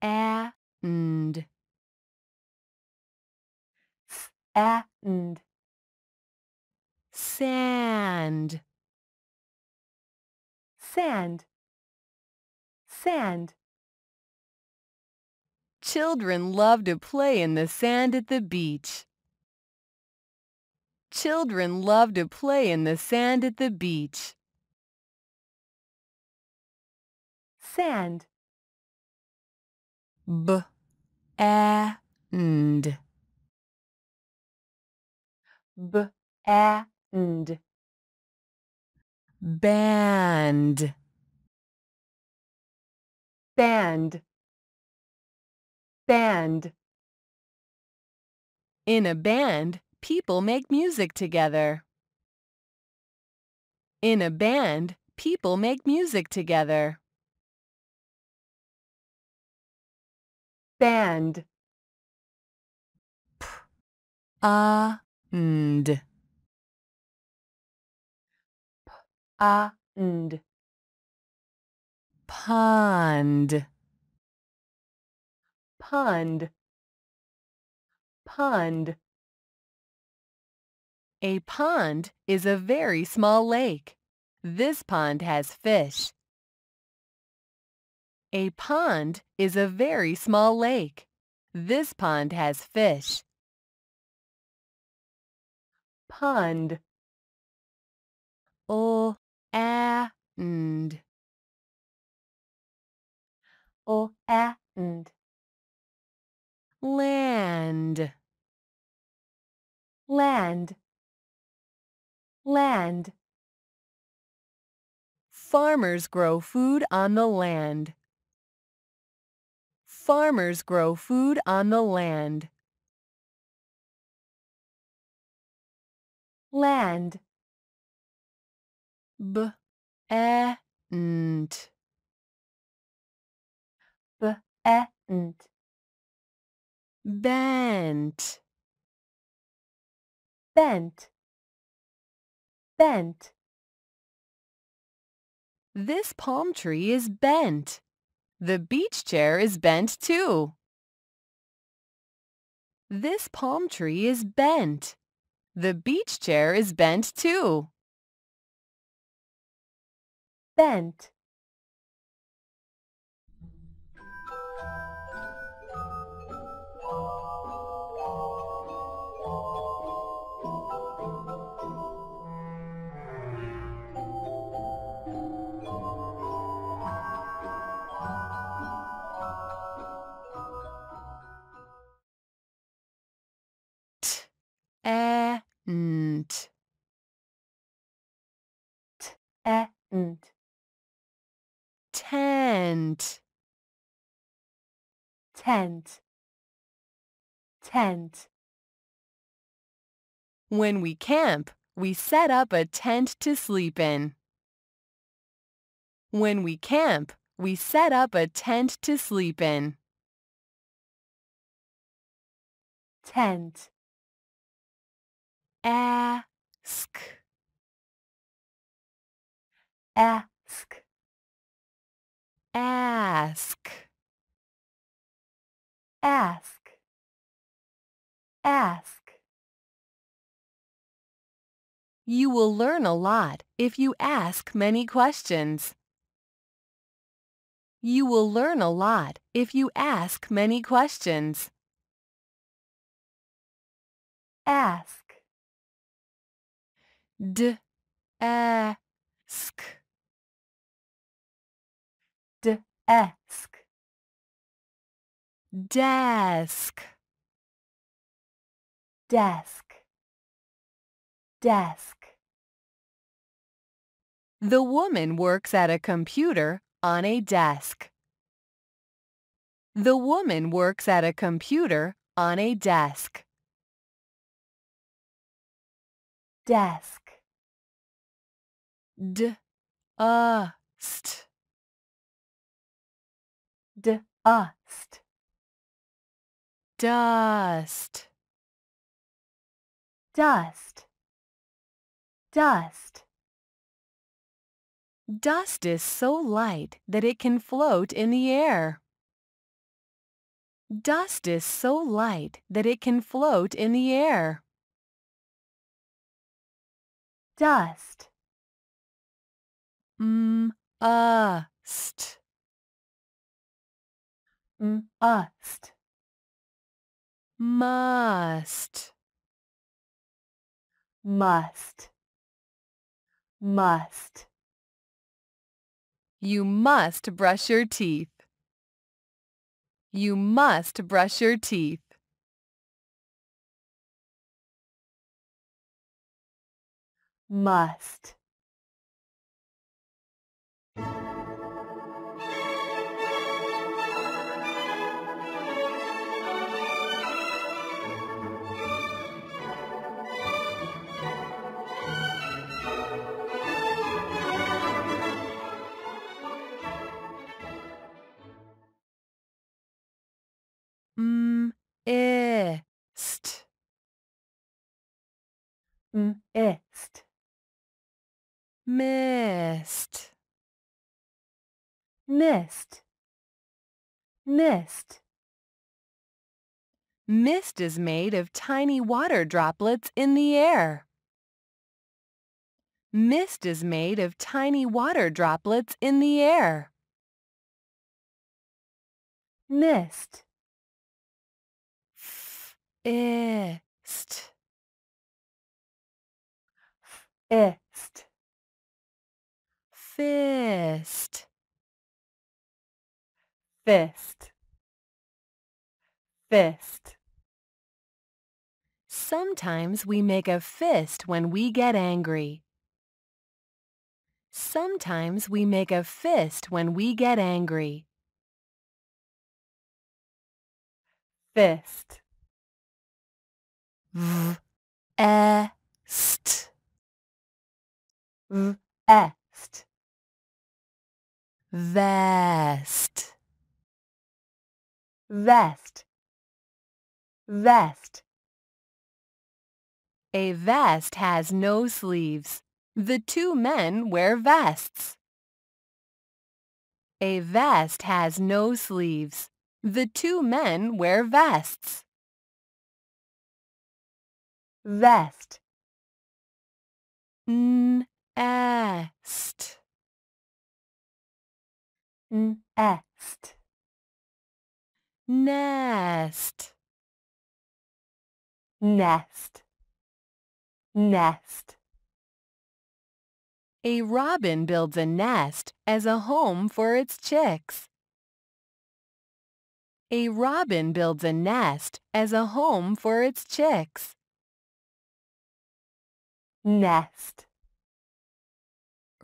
and and sand sand sand Children love to play in the sand at the beach. Children love to play in the sand at the beach. Sand b, and. B, and. Band. Band. Band. In a band, people make music together. In a band, people make music together. band p a and p a and pond pond pond a pond is a very small lake. This pond has fish. A pond is a very small lake. This pond has fish. Pond. O a and. O a and. Land. Land. Land. Farmers grow food on the land. Farmers grow food on the land. Land. B. E. N. -t. B. E. N. -t. Bent. Bent. Bent. This palm tree is bent. The beach chair is bent too. This palm tree is bent. The beach chair is bent too. Bent. and tent tent tent when we camp we set up a tent to sleep in when we camp we set up a tent to sleep in tent ask ask ask ask ask You will learn a lot if you ask many questions. You will learn a lot if you ask many questions. Ask D ask Ask. Desk. Desk. Desk. The woman works at a computer on a desk. The woman works at a computer on a desk. Desk. D. st dust dust dust dust Dust is so light that it can float in the air. Dust is so light that it can float in the air. Dust. Mm, uh, st. Mm. Must. Must. Must. Must. You must brush your teeth. You must brush your teeth. Must. ist M ist mist mist mist Mist is made of tiny water droplets in the air. Mist is made of tiny water droplets in the air. Mist Ist. Ist. Fist. Fist. Fist. Sometimes we make a fist when we get angry. Sometimes we make a fist when we get angry. Fist. Vest. Vest. Vest. Vest. Vest. A vest has no sleeves. The two men wear vests. A vest has no sleeves. The two men wear vests vest nest nest nest nest nest a robin builds a nest as a home for its chicks. A robin builds a nest as a home for its chicks nest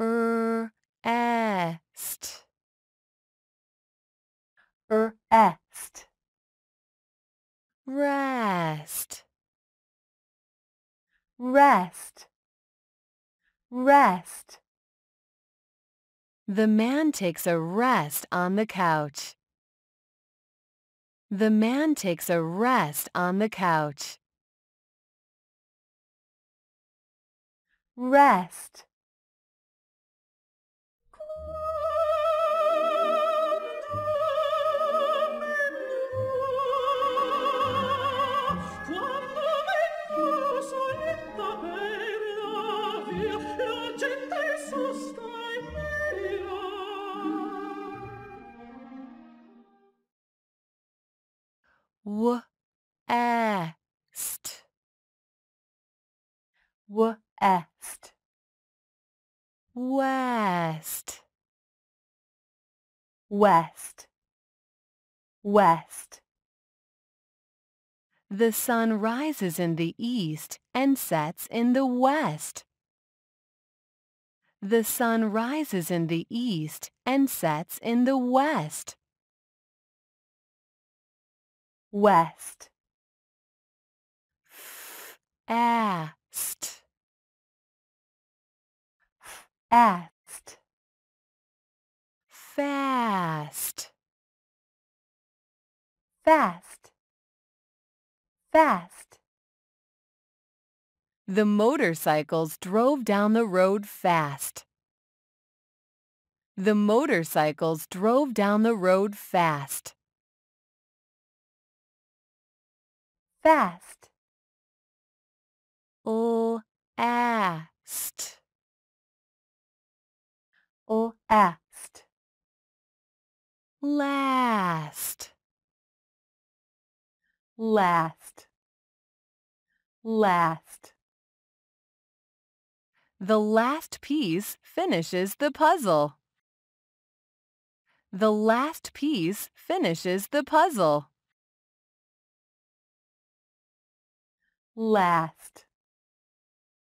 er est er est rest rest rest the man takes a rest on the couch the man takes a rest on the couch rest. w-est w-est west west west the sun rises in the east and sets in the west the sun rises in the east and sets in the west west f-ast fast fast fast fast the motorcycles drove down the road fast the motorcycles drove down the road fast fast ast or asked. Last, last, last. The last piece finishes the puzzle. The last piece finishes the puzzle. Last.